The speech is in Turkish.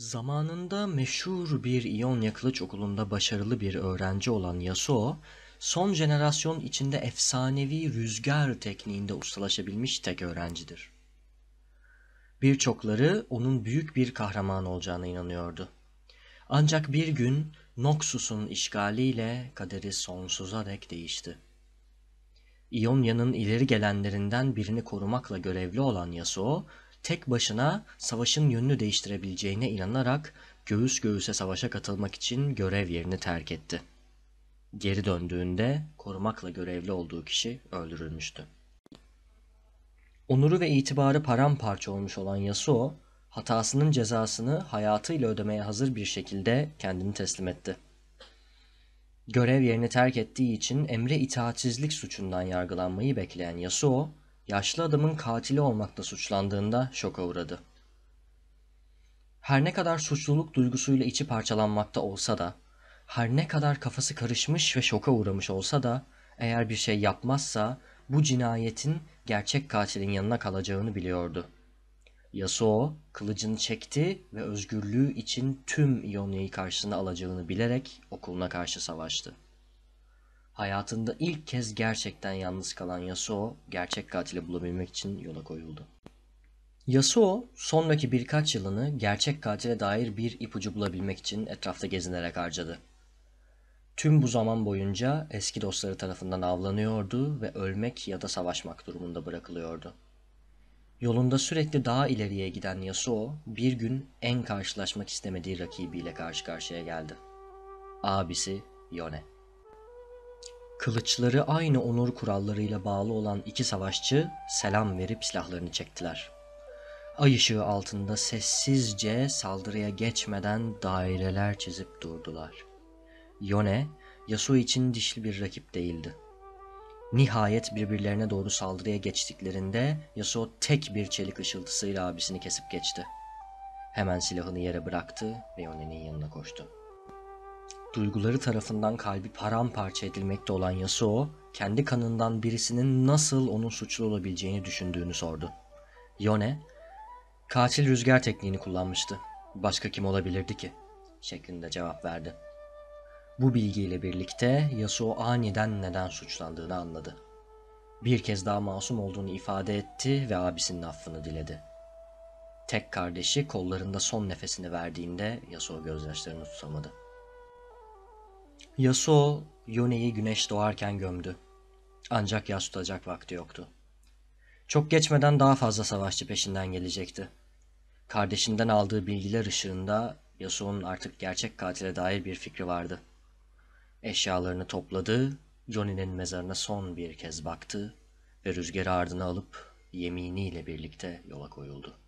Zamanında meşhur bir İonya Kılıç Okulu'nda başarılı bir öğrenci olan Yasuo, son jenerasyon içinde efsanevi rüzgar tekniğinde ustalaşabilmiş tek öğrencidir. Birçokları onun büyük bir kahraman olacağına inanıyordu. Ancak bir gün Noxus'un işgaliyle kaderi sonsuza dek değişti. İonya'nın ileri gelenlerinden birini korumakla görevli olan Yasuo, tek başına savaşın yönünü değiştirebileceğine inanarak göğüs göğüse savaşa katılmak için görev yerini terk etti. Geri döndüğünde korumakla görevli olduğu kişi öldürülmüştü. Onuru ve itibarı paramparça olmuş olan Yasuo, hatasının cezasını hayatıyla ödemeye hazır bir şekilde kendini teslim etti. Görev yerini terk ettiği için emre itaatsizlik suçundan yargılanmayı bekleyen Yasuo, yaşlı adamın katili olmakla suçlandığında şoka uğradı. Her ne kadar suçluluk duygusuyla içi parçalanmakta olsa da, her ne kadar kafası karışmış ve şoka uğramış olsa da, eğer bir şey yapmazsa bu cinayetin gerçek katilin yanına kalacağını biliyordu. Yasuo kılıcını çekti ve özgürlüğü için tüm Ionia'yı karşısına alacağını bilerek okuluna karşı savaştı. Hayatında ilk kez gerçekten yalnız kalan Yasuo, gerçek katili bulabilmek için yola koyuldu. Yasuo, sonraki birkaç yılını gerçek katile dair bir ipucu bulabilmek için etrafta gezinerek harcadı. Tüm bu zaman boyunca eski dostları tarafından avlanıyordu ve ölmek ya da savaşmak durumunda bırakılıyordu. Yolunda sürekli daha ileriye giden Yasuo, bir gün en karşılaşmak istemediği rakibiyle karşı karşıya geldi. Abisi Yone. Kılıçları aynı onur kurallarıyla bağlı olan iki savaşçı selam verip silahlarını çektiler. Ay ışığı altında sessizce saldırıya geçmeden daireler çizip durdular. Yone, Yasuo için dişli bir rakip değildi. Nihayet birbirlerine doğru saldırıya geçtiklerinde Yasuo tek bir çelik ışıltısıyla abisini kesip geçti. Hemen silahını yere bıraktı ve Yone'nin yanına koştu. Duyguları tarafından kalbi paramparça edilmekte olan Yasuo, kendi kanından birisinin nasıl onun suçlu olabileceğini düşündüğünü sordu. Yone, katil rüzgar tekniğini kullanmıştı. Başka kim olabilirdi ki? şeklinde cevap verdi. Bu bilgiyle birlikte Yasuo aniden neden suçlandığını anladı. Bir kez daha masum olduğunu ifade etti ve abisinin affını diledi. Tek kardeşi kollarında son nefesini verdiğinde Yasuo gözyaşlarını tutamadı. Yasuo, Yone'yi güneş doğarken gömdü. Ancak yas tutacak vakti yoktu. Çok geçmeden daha fazla savaşçı peşinden gelecekti. Kardeşinden aldığı bilgiler ışığında Yasuo'nun artık gerçek katile dair bir fikri vardı. Eşyalarını topladı, Yone'nin mezarına son bir kez baktı ve rüzgarı ardına alıp yeminiyle birlikte yola koyuldu.